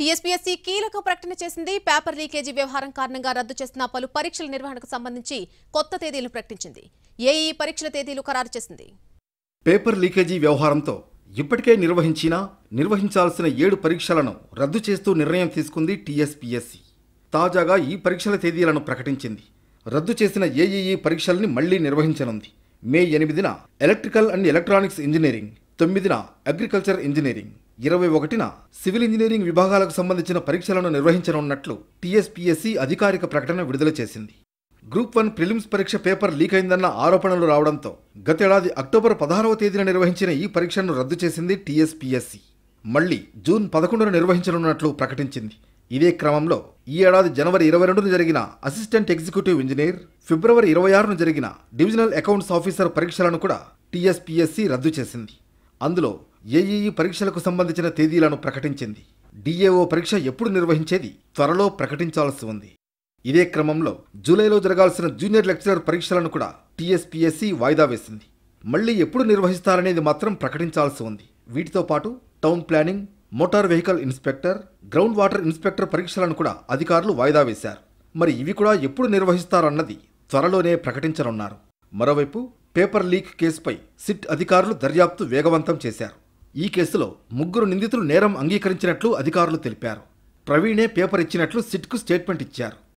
TSPSC కీలక ప్రకటన చేసింది పేపర్ లీకేజీ వ్యవహారం కారణంగా రద్దు చేసిన పలు పరీక్షల నిర్వహణకు సంబంధించి కొత్త తేదీలను ప్రకటించింది ఏఈ పరీక్షల తేదీలు ఖరారు చేసింది పేపర్ లీకేజీ వ్యవహారంతో ఇప్పటికే నిర్వహించిన నిర్వహించాల్సిన ఏడు పరీక్షలను రద్దు చేస్తూ నిర్ణయం తీసుకుంది టీఎస్పీఎస్సీ తాజాగా ఈ పరీక్షల తేదీలను ప్రకటించింది రద్దు చేసిన ఏఈఈ పరీక్షల్ని మళ్లీ నిర్వహించనుంది మే ఎనిమిదిన ఎలక్ట్రికల్ అండ్ ఎలక్ట్రానిక్స్ ఇంజనీరింగ్ తొమ్మిదిన అగ్రికల్చర్ ఇంజనీరింగ్ ఇరవై ఒకటిన సివిల్ ఇంజనీరింగ్ విభాగాలకు సంబంధించిన పరీక్షలను నిర్వహించనున్నట్లు టీఎస్పీఎస్సీ అధికారిక ప్రకటన విడుదల చేసింది గ్రూప్ వన్ ప్రిలిమ్స్ పరీక్ష పేపర్ లీక్ అయిందన్న ఆరోపణలు రావడంతో గతేడాది అక్టోబర్ పదహారవ తేదీన నిర్వహించిన ఈ పరీక్షను రద్దు చేసింది టీఎస్పీఎస్సీ మళ్లీ జూన్ పదకొండున నిర్వహించనున్నట్లు ప్రకటించింది ఇదే క్రమంలో ఈ ఏడాది జనవరి ఇరవై రెండున జరిగిన అసిస్టెంట్ ఎగ్జిక్యూటివ్ ఇంజనీర్ ఫిబ్రవరి ఇరవై ఆరున జరిగిన డివిజనల్ అకౌంట్స్ ఆఫీసర్ పరీక్షలను కూడా టీఎస్పీఎస్సీ రద్దు చేసింది అందులో ఏఈఈ పరీక్షలకు సంబంధించిన తేదీలను ప్రకటించింది డిఏఓ పరీక్ష ఎప్పుడు నిర్వహించేది త్వరలో ప్రకటించాల్సి ఉంది ఇదే క్రమంలో జూలైలో జరగాల్సిన జూనియర్ లెక్చరర్ పరీక్షలను కూడా టీఎస్పీఎస్సీ వాయిదా వేసింది మళ్లీ ఎప్పుడు నిర్వహిస్తారనేది మాత్రం ప్రకటించాల్సి ఉంది వీటితో పాటు town planning motor vehicle inspector ground water inspector పరీక్షలను కూడా అధికారులు వాయిదా వేశారు మరి ఇవి కూడా ఎప్పుడు నిర్వహిస్తారన్నది త్వరలోనే ప్రకటించనున్నారు మరోవైపు పేపర్ లీక్ కేసుపై సిట్ అధికారులు దర్యాప్తు వేగవంతం చేశారు ఈ కేసులో ముగ్గురు నిందితులు నేరం అంగీకరించినట్లు అధికారులు తెలిపారు ప్రవీణే పేపర్ ఇచ్చినట్లు సిట్కు స్టేట్మెంట్ ఇచ్చారు